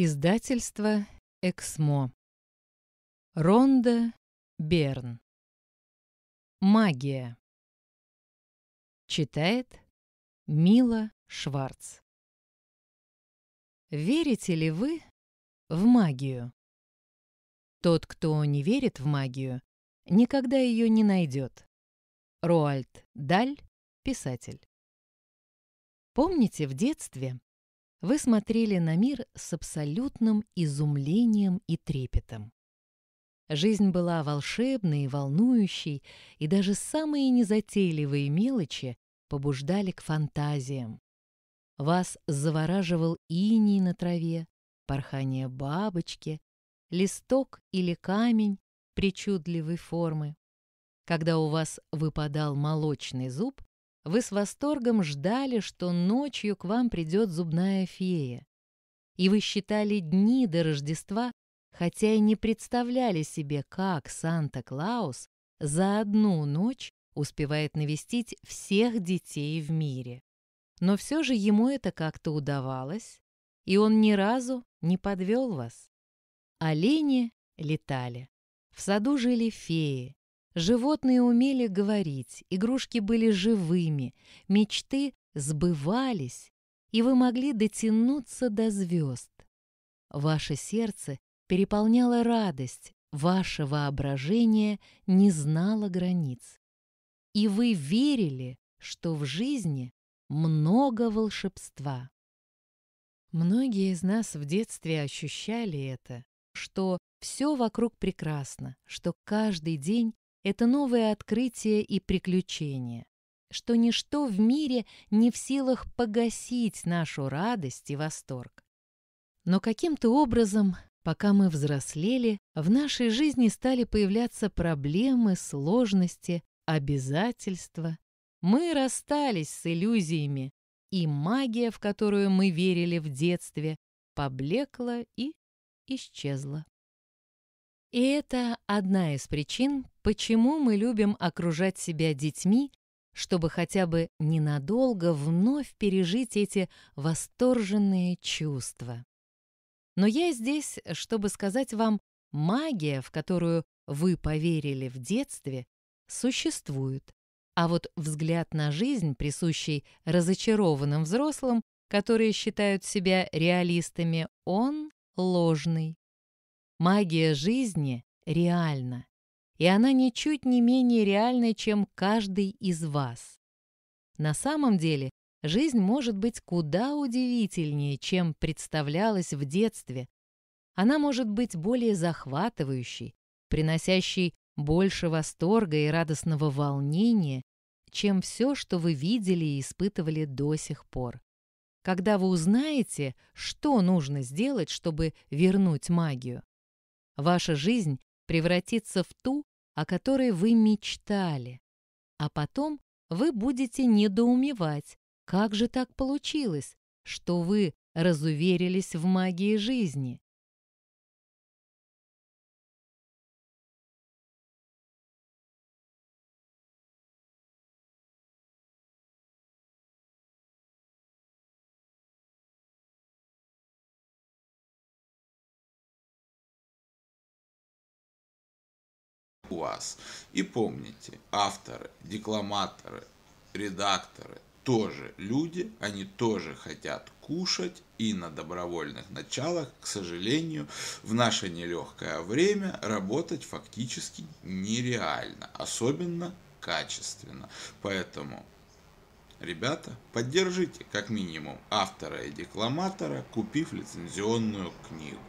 Издательство «Эксмо». Ронда Берн. Магия. Читает Мила Шварц. Верите ли вы в магию? Тот, кто не верит в магию, никогда ее не найдет. Роальд Даль, писатель. Помните в детстве, вы смотрели на мир с абсолютным изумлением и трепетом. Жизнь была волшебной и волнующей, и даже самые незатейливые мелочи побуждали к фантазиям. Вас завораживал иней на траве, порхание бабочки, листок или камень причудливой формы. Когда у вас выпадал молочный зуб, вы с восторгом ждали, что ночью к вам придет зубная фея. И вы считали дни до Рождества, хотя и не представляли себе, как Санта-Клаус за одну ночь успевает навестить всех детей в мире. Но все же ему это как-то удавалось, и он ни разу не подвел вас. Олени летали. В саду жили феи, Животные умели говорить, игрушки были живыми, мечты сбывались, и вы могли дотянуться до звезд. Ваше сердце переполняло радость, ваше воображение не знало границ. И вы верили, что в жизни много волшебства. Многие из нас в детстве ощущали это, что все вокруг прекрасно, что каждый день это новое открытие и приключение, что ничто в мире не в силах погасить нашу радость и восторг. Но каким-то образом, пока мы взрослели, в нашей жизни стали появляться проблемы, сложности, обязательства. Мы расстались с иллюзиями, и магия, в которую мы верили в детстве, поблекла и исчезла. И это одна из причин, почему мы любим окружать себя детьми, чтобы хотя бы ненадолго вновь пережить эти восторженные чувства. Но я здесь, чтобы сказать вам, магия, в которую вы поверили в детстве, существует. А вот взгляд на жизнь, присущий разочарованным взрослым, которые считают себя реалистами, он ложный. Магия жизни реальна, и она ничуть не менее реальна, чем каждый из вас. На самом деле, жизнь может быть куда удивительнее, чем представлялась в детстве. Она может быть более захватывающей, приносящей больше восторга и радостного волнения, чем все, что вы видели и испытывали до сих пор. Когда вы узнаете, что нужно сделать, чтобы вернуть магию, Ваша жизнь превратится в ту, о которой вы мечтали. А потом вы будете недоумевать, как же так получилось, что вы разуверились в магии жизни. у вас. И помните, авторы, декламаторы, редакторы тоже люди, они тоже хотят кушать и на добровольных началах, к сожалению, в наше нелегкое время работать фактически нереально, особенно качественно. Поэтому Ребята, поддержите как минимум автора и декламатора, купив лицензионную книгу.